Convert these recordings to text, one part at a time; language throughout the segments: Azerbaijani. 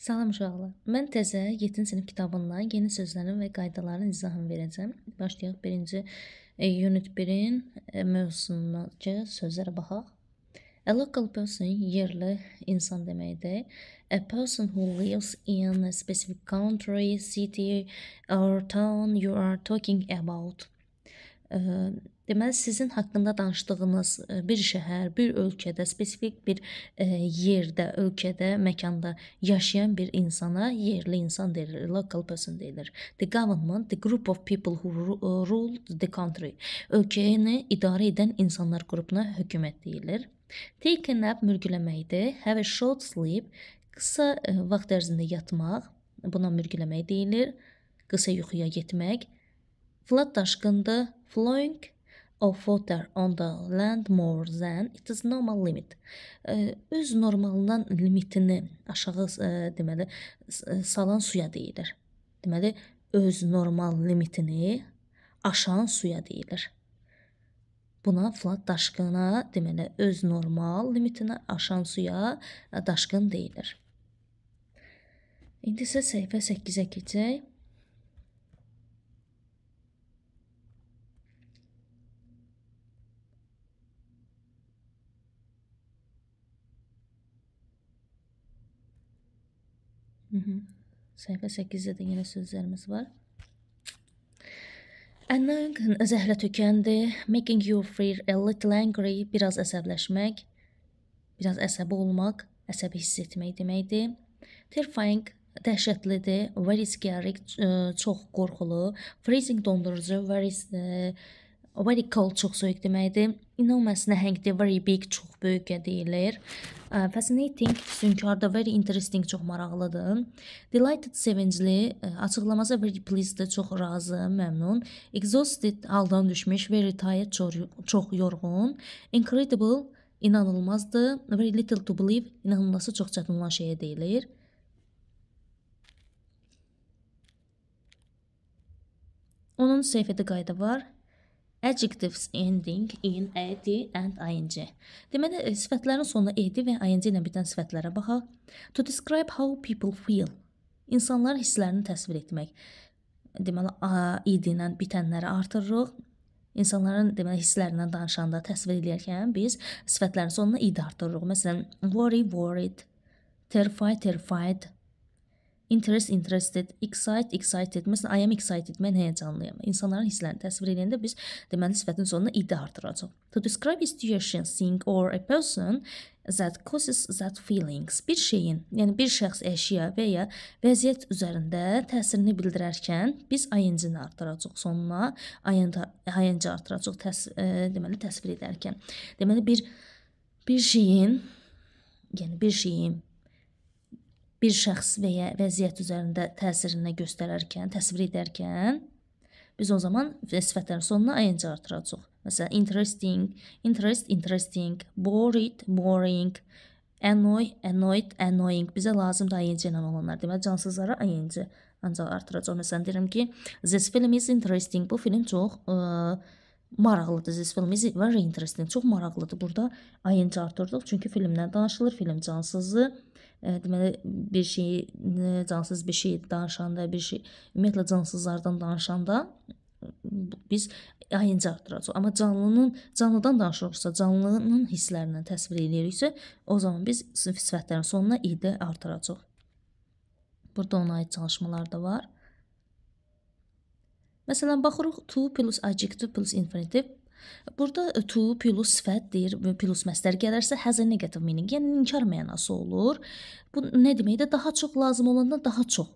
Salam uşaqlar. Mən təzə 7-ci sinif kitabından yeni sözlərin və qaydaların izahını verəcəm. Başlayaq 1-ci e, unit 1-in e, mövzusundakı sözlərə baxaq. A local person yerli insan deməkdir. A person who lives in a specific country, city or town you are talking about. Deməli sizin haqqında danışdığınız bir şəhər, bir ölkədə, spesifik bir yerdə, ölkədə, məkanda yaşayan bir insana yerli insan deyilir, local person deyilir. The government, the group of people who rule the country. Ölkəni idarə edən insanlar qrupuna hökumət deyilir. Take a nap mürgüləməkdir. Have a short sleep, qısa vaxt ərzində yatmaq, buna mürgüləmək deyilir. Qısa yuxuya getmək flood daşqındı, flowing of water on the land more than its normal limit. Öz normalından limitini aşağı e, deməli e, salan suya deyilir. Deməli öz normal limitini aşan suya deyilir. Buna flood daşqına, deməli öz normal limitini aşan suya daşqın e, deyilir. İndi isə səhifə 8-ə keçək. Hı -hı. Səhifə 8-də də yenə sözlərimiz var. Annoying öz əhlə tökəndi. Making you feel a little angry, biraz əsəbləşmək, biraz əsəbi olmaq, əsəbi hiss etmək deməkdir. Terrifying dəhşətlidir, very scary, çox qorxulu, freezing dondurucu, very Very cold çox soyuq deməkdir. Enormous nəhəngdir, very big çox böyükə deyilir. Uh, fascinating, sünkərdə very interesting çox maraqlıdır. Delighted sevincli, açıqlaması very pleased çox razı, məmnun. Exhausted haldan düşmüş, very tired çox, çox yorğun. Incredible inanılmazdır. Very little to believe inanılması çox çətin olan şeyə deyilir. Onun səhifədə qayda var. Adjectives ending in ed and ing. Deməli, e, sifətlərin sonuna ed və ing ilə bitən sifətlərə baxaq. To describe how people feel. İnsanlar hisslərini təsvir etmək. Deməli, ed ilə bitənləri artırırıq. İnsanların deməli hisslərindən danışanda təsvir edərkən biz sifətlərin sonuna ed artırırıq. Məsələn, worry, worried, terrified, terrified, Interest, interested, excite, excited. Məsələn, I am excited. Mən həyəcanlıyam. İnsanların hisslərini təsvir edəndə biz deməli sifətin sonuna id artıracağıq. To describe a situation, thing or a person that causes that feelings. Bir şeyin, yəni bir şəxs, əşya və ya vəziyyət üzərində təsirini bildirərkən biz ing-ni artıracağıq sonuna, ing artıracağıq təs ə, e, deməli təsvir edərkən. Deməli bir bir şeyin, yəni bir şeyin bir şəxs və ya vəziyyət üzərində təsirini göstərərkən, təsvir edərkən biz o zaman sifətlərin sonuna ing artıracağıq. Məsələn, interesting, interest, interesting, bored, boring, annoy, annoyed, annoying bizə lazımdır ing ilə olanlar. Deməli, cansızlara ing ancaq artıracağıq. Məsələn, deyirəm ki, this film is interesting. Bu film çox ə, maraqlıdır. This film is very interesting. Çox maraqlıdır. Burada ayınca artırdıq. Çünki filmdən danışılır. Film cansızdır. E, deməli bir şeyi e, cansız bir şey danışanda, bir şey ümumiyyətlə cansızlardan danışanda biz ayınca artıracağıq. Amma canlının canlıdan danışırıqsa, canlının hisslərindən təsvir eləyiriksə, o zaman biz sifətlərin sonuna id artıracağıq. Burada ona aid çalışmalar da var. Məsələn, baxırıq to plus adjektiv plus infinitiv. Burada e, to plus sifət deyir, plus məzdər gələrsə has a negative meaning, yəni inkar mənası olur. Bu nə deməkdir? Daha çox lazım olandan daha çox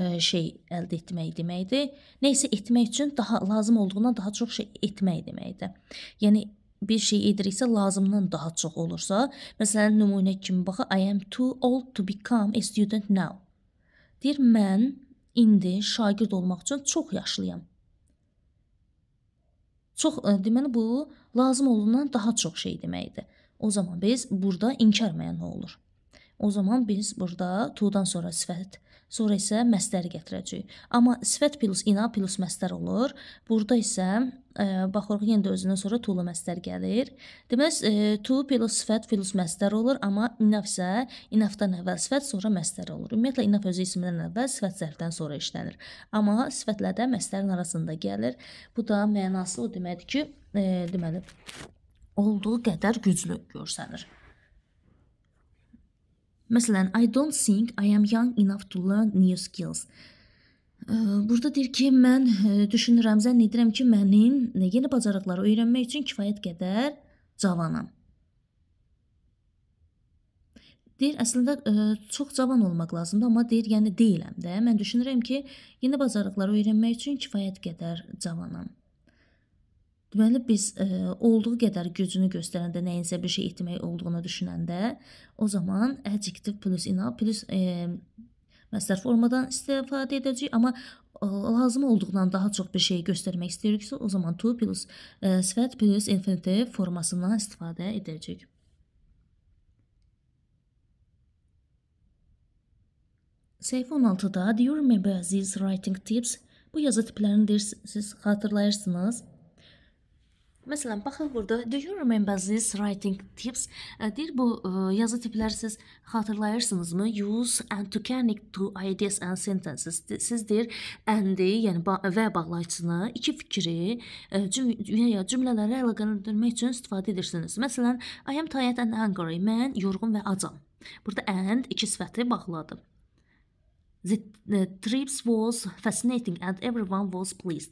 e, şey əldə etmək deməkdir. Nə isə etmək üçün daha lazım olduğundan daha çox şey etmək deməkdir. Yəni bir şey ediriksə lazımdan daha çox olursa, məsələn nümunə kimi baxı I am too old to become a student now. Deyir mən indi şagird olmaq üçün çox yaşlıyam. Çox e, deməli bu lazım olunan daha çox şey deməkdir. O zaman biz burada inkar mənə olur. O zaman biz burada to-dan sonra sifət Sonra isə məstəri gətirəcəyik. Amma sifət plus ina plus məstər olur. Burada isə ə, e, baxırıq yenə də özündən sonra to-lu məstər gəlir. Deməli, ə, e, to plus sifət plus məstər olur, amma inaf isə inafdan əvvəl sifət, sonra məstər olur. Ümumiyyətlə inaf özü ismindən əvvəl sifət zərfdən sonra işlənir. Amma sifətlə də məstərin arasında gəlir. Bu da mənası o deməkdir ki, ə, e, deməli olduğu qədər güclü görsənir. Məsələn, I don't think I am young enough to learn new skills. Burada deyir ki, mən düşünürəm, zənn edirəm ki, mənim yeni bacarıqları öyrənmək üçün kifayət qədər cavanam. Deyir, əslində ə, çox cavan olmaq lazımdır, amma deyir, yəni deyiləm də. Mən düşünürəm ki, yeni bacarıqları öyrənmək üçün kifayət qədər cavanam. Deməli biz ə, e, olduğu qədər gücünü göstərəndə nəyinsə bir şey etmək olduğunu düşünəndə o zaman adjektiv plus ina plus ə, e, məzdər formadan istifadə edəcəyik, amma ə, e, lazım olduğundan daha çox bir şey göstərmək istəyiriksə, o zaman to plus ə, sifət plus infinitiv formasından istifadə edəcəyik. Səhifə 16-da Do you remember these writing tips? Bu yazı tiplərini deyirsiniz, xatırlayırsınız. Məsələn, baxın burada, do you remember these writing tips? Deyir bu yazı tipləri siz xatırlayırsınızmı? Use and to connect to ideas and sentences. Siz deyir and-i, yəni və bağlayıcını, iki fikri cümlə cümlələrə əlaqələndirmək üçün istifadə edirsiniz. Məsələn, I am tired and angry. Mən yorğun və acam. Burada and iki sifəti bağladı. The, the trip was fascinating and everyone was pleased.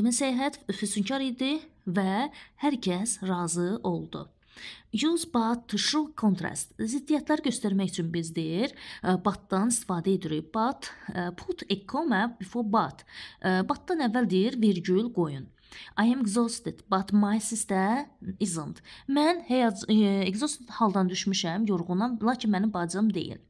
Demək səyahət füsunkar idi və hər kəs razı oldu. Use but to show contrast. Ziddiyyətlər göstərmək üçün biz deyir, e, but-dan istifadə edirik. But e, put a comma before but. E, but-dan əvvəl deyir virgül qoyun. I am exhausted, but my sister isn't. Mən həyat e, exhausted haldan düşmüşəm, yorğunam, lakin mənim bacım deyil.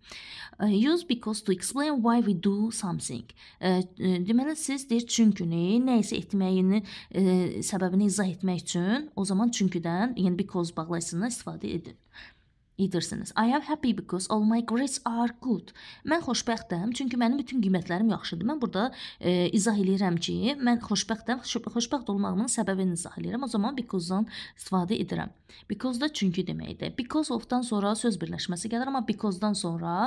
Uh, use because to explain why we do something. Uh, uh, deməli siz deyir çünkini, nə isə etməyinin e, səbəbini izah etmək üçün o zaman çünkidən, yəni because bağlayıcısından istifadə edin edirsiniz. I am happy because all my grades are good. Mən xoşbəxtəm çünki mənim bütün qiymətlərim yaxşıdır. Mən burada e, izah eləyirəm ki, mən xoşbəxtəm. Xoşbəxt olmağımın səbəbini izah eləyirəm. O zaman because-dan istifadə edirəm. Because da çünki deməkdir. Because of-dan sonra söz birləşməsi gəlir, amma because-dan sonra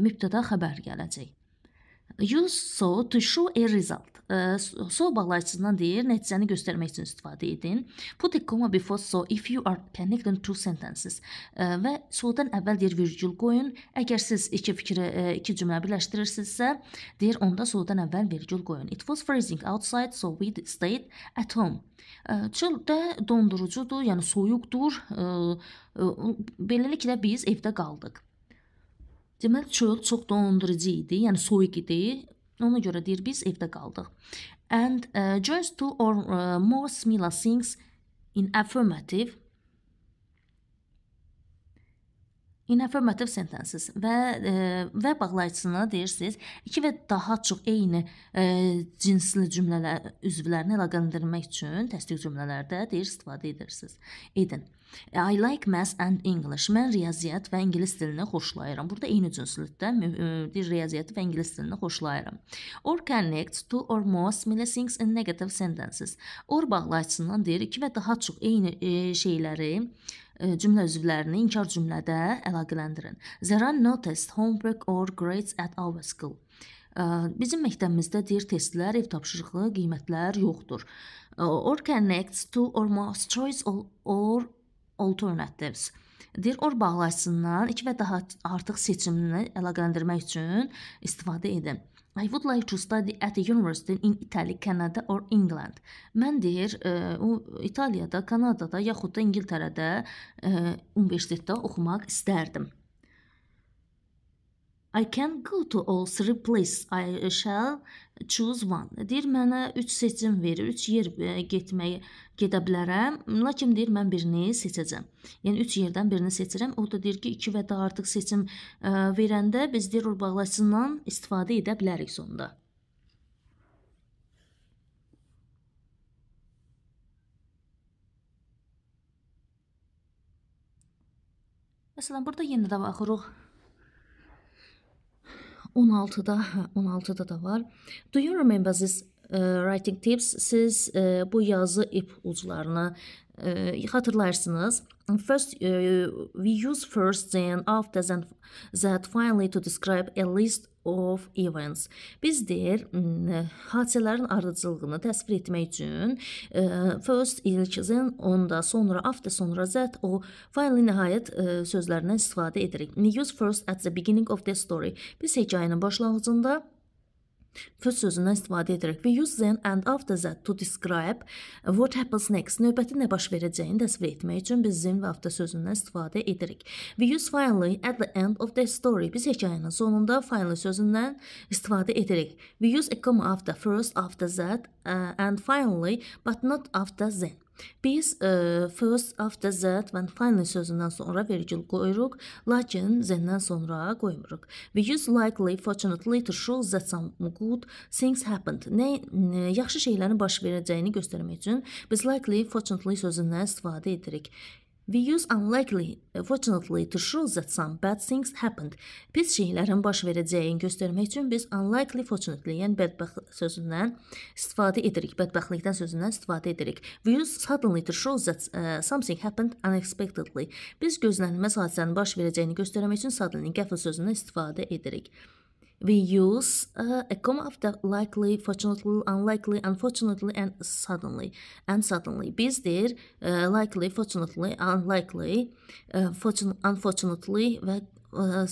mübtəda xəbər gələcək. You so to show a result. So bağlayıcısından deyir, nəticəni göstərmək üçün istifadə edin. Put a comma before so if you are connecting two sentences. Və so-dan əvvəl deyir virgül qoyun. Əgər siz iki fikri, iki cümlə birləşdirirsinizsə, deyir onda so-dan əvvəl virgül qoyun. It was freezing outside so we stayed at home. Çöldə dondurucudur, yəni soyuqdur. Beləliklə biz evdə qaldıq. Deməli çöl çox dondurucu idi, yəni soyuq idi. Ona görə deyir biz evdə qaldıq. And uh, Joyce two or uh, more similar things in affirmative İnaffirmativ sentences və e, və bağlayıcısını deyirsiniz, iki və daha çox eyni e, cinsli cümlələr üzvlərini əlaqələndirmək üçün təsdiq cümlələrdə deyir istifadə edirsiniz. Edin. I like math and English. Mən riyaziyyat və ingilis dilini xoşlayıram. Burada eyni cinslilikdə bir e, riyaziyyatı və ingilis dilini xoşlayıram. Or connects to or more similar things in negative sentences. Or bağlayıcısından deyir iki və daha çox eyni e, şeyləri cümlə üzvlərini inkar cümlədə əlaqələndirin. There are no tests, homework or grades at our school. Bizim məktəbimizdə deyir testlər, ev tapşırığı, qiymətlər yoxdur. Or connects to or most choice or, or alternatives. Deyir or bağlacısından iki və daha artıq seçimini əlaqələndirmək üçün istifadə edin. I would like to study at a university in Italy, Canada or England. Mən deyir, ə, e, İtaliyada, Kanadada yaxud da İngiltərədə ə, e, universitetdə oxumaq istərdim. I can go to all three places. I shall choose one. Deyir mənə 3 seçim verir. 3 yer e, getməyə gedə bilərəm. Lakin deyir mən birini seçəcəm. Yəni 3 yerdən birini seçirəm. O da deyir ki, 2 və də artıq seçim ə, e, verəndə biz deyir rol bağlacısından istifadə edə bilərik sonda. Məsələn, burada yenə də baxırıq 16-da, hə, 16-da da var. Do you remember this E, writing Tips siz e, bu yazı ipuclarını xatırlarsınız. E, first, we use first, then, after, then, that, finally to describe a list of events. Biz deyir, mm, hadisələrin ardıcılığını təsvir etmək üçün first, ilk, then, onda, sonra, after, sonra, that, o finally nəhayət sözlərindən istifadə edirik. We use first at the beginning of the story. Biz hekayənin başlanğıcında Föz sözündən istifadə edirik. We use then and after that to describe what happens next. Növbəti nə baş verəcəyini təsvir etmək üçün biz then və after sözündən istifadə edirik. We use finally at the end of the story. Biz hekayənin sonunda finally sözündən istifadə edirik. We use a comma after first, after that uh, and finally, but not after then. Biz e, first after that və finally sözündən sonra vergül qoyuruq, lakin then-dən sonra qoymuruq. We use likely, fortunately to show that some good things happened. Nə e, yaxşı şeylərin baş verəcəyini göstərmək üçün biz likely, fortunately sözündən istifadə edirik. We use unlikely, fortunately, to show that some bad things happened. Pis şeylərin baş verəcəyini göstərmək üçün biz unlikely, fortunately, yəni bədbəxt sözündən istifadə edirik. Bədbəxtlikdən sözündən istifadə edirik. We use suddenly to show that uh, something happened unexpectedly. Biz gözlənilməz hadisənin baş verəcəyini göstərmək üçün suddenly, qəfil sözündən istifadə edirik we use uh, a comma after likely, fortunately, unlikely, unfortunately and suddenly. And suddenly bizdir uh, likely, fortunately, unlikely, uh, fortun unfortunately və uh,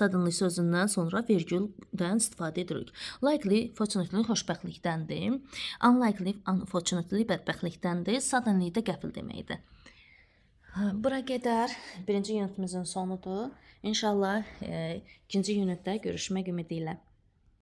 suddenly sözündən sonra virgüldən istifadə edirik. Likely fortunately xoşbəxtlikdəndir. Unlikely unfortunately bədbəxtlikdəndir. Suddenly də qəfil deməkdir. Bura qədər birinci unitimizin sonudur. İnşallah e, ikinci unitdə görüşmək ümidi ilə.